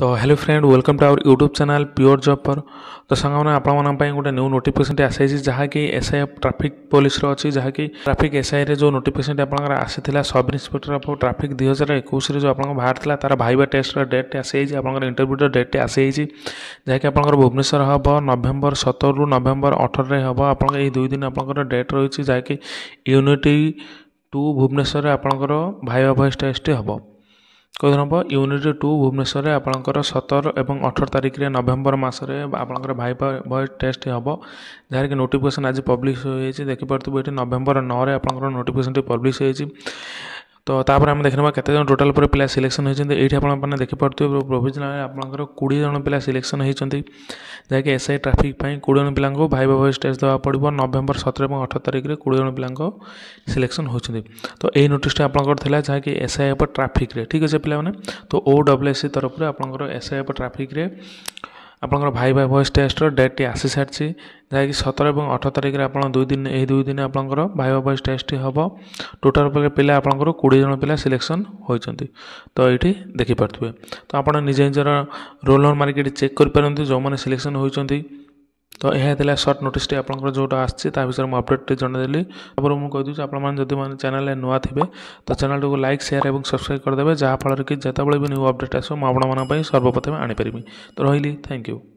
तो hello friend welcome to our YouTube channel pure job पर तो सांग आपाई गोटे न्यू नोटिफिकेशन आसाई जहाँकि एसआई ट्राफिक पुलिस अच्छी जहाँकि ट्राफिक एसआई आई जो notification आपर uh sub inspector of traffic दुई हजार एक जो आप बाहर था तार भाई टेस्ट डेट आसी आप इंटरव्यूर डेट आसी जहाँकि आपर भुवनेश्वर हम नवेम्बर सतर रू नवेम्बर अठर में हम आप दुई दिन आपर डेट रही जहाँकि यूनिट टू भुवनेश्वर आपंकर भाई भाई टेस्ट हम କେଉଁ ଦିନ ହେବ ୟୁନିଟ୍ ଟୁ ଭୁବନେଶ୍ୱରରେ ଆପଣଙ୍କର ସତର ଏବଂ ଅଠର ତାରିଖରେ ନଭେମ୍ବର ମାସରେ ଆପଣଙ୍କର ଭାଇବା ଭଏସ୍ ଟେଷ୍ଟ ହେବ ଯାହାକି ନୋଟିଫିକେସନ୍ ଆଜି ପବ୍ଲିଶ ହୋଇଯାଇଛି ଦେଖିପାରୁଥିବେ ଏଠି ନଭେମ୍ବର ନଅରେ ଆପଣଙ୍କର ନୋଟିଫିକେସନ୍ଟି ପବ୍ଲିଶ ହୋଇଛି তো ତାପରେ ଆମେ ଦେଖିନେବା କେତେ ଜଣ ଟୋଟାଲ୍ ପରେ ପିଲା ସିଲେକ୍ସନ୍ ହୋଇଛନ୍ତି ଏଇଠି ଆପଣମାନେ ଦେଖିପାରୁଥିବେ ପ୍ରୋଭିଜନାଲ୍ରେ ଆପଣଙ୍କର କୋଡ଼ିଏ ଜଣ ପିଲା ସିଲେକ୍ସନ୍ ହୋଇଛନ୍ତି ଯାହାକି ଏସ୍ ଆଇ ଟ୍ରାଫିକ୍ ପାଇଁ କୋଡ଼ିଏ ଜଣ ପିଲାଙ୍କୁ ଭାଇବା ଭଏସ୍ ଟେଷ୍ଟ ଦେବାକୁ ପଡ଼ିବ ନଭେମ୍ବର ସତର ଏବଂ ଅଠର ତାରିଖରେ କୋଡ଼ିଏ ଜଣ ପିଲାଙ୍କ ସିଲେକ୍ସନ୍ ହୋଇଛନ୍ତି ତ ଏହି ନୋଟିସ୍ଟା ଆପଣଙ୍କର ଥିଲା ଯାହାକି ଏସ୍ ଆଇ ଏଫ୍ ଟ୍ରାଫିକ୍ରେ ଠିକ୍ ଅଛି ପିଲାମାନେ ତ ଓ ଡବ୍ଲ୍ୟୁ ଏସ୍ ସି ତରଫରୁ ଆପଣଙ୍କର ଏସ୍ ଆଇ ଏଫ୍ ଟ୍ରାଫିକ୍ରେ ଆପଣଙ୍କର ଭାଇବା ଭଏସ୍ ଟେଷ୍ଟର ଡେଟ୍ଟି ଆସିସାରିଛି ଯାହାକି ସତର ଏବଂ ଅଠର ତାରିଖରେ ଆପଣ ଦୁଇ ଦିନ ଏହି ଦୁଇ ଦିନ ଆପଣଙ୍କର ଭାଇବା ଭଏସ୍ ଟେଷ୍ଟଟି ହେବ ଟୋଟାଲ୍ ପିଲା ଆପଣଙ୍କର କୋଡ଼ିଏ ଜଣ ପିଲା ସିଲେକ୍ସନ୍ ହୋଇଛନ୍ତି ତ ଏଇଠି ଦେଖିପାରୁଥିବେ ତ ଆପଣ ନିଜେ ନିଜର ରୋଲ୍ ନମ୍ବର ମାରିକି ଚେକ୍ କରିପାରନ୍ତି ଯେଉଁମାନେ ସିଲେକ୍ସନ୍ ହୋଇଛନ୍ତି ତ ଏହା ଥିଲା ସର୍ଟ ନୋଟିସ୍ଟି ଆପଣଙ୍କର ଯେଉଁଟା ଆସିଛି ତା ବିଷୟରେ ମୁଁ ଅପଡ଼େଟ୍ଟି ଜଣାଇଦେଲି ତାପରେ ମୁଁ କହିଦେଉଛି ଆପଣମାନେ ଯଦି ମାନେ ଚ୍ୟାନେଲ୍ରେ ନୂଆ ଥିବେ ତ ଚ୍ୟାନେଲ୍ଟିକୁ ଲାଇକ୍ ସେୟାର ଏବଂ ସବସ୍କ୍ରାଇବ୍ କରିଦେବେ ଯାହାଫଳରେ କି ଯେତେବେଳେ ବି ନ୍ୟୁ ଅପଡ଼େଟ୍ ଆସିବ ମୁଁ ଆପଣମାନଙ୍କ ପାଇଁ ସର୍ବପ୍ରଥମେ ଆଣିପାରିବି ତ ରହିଲି ଥ୍ୟାଙ୍କ ୟୁ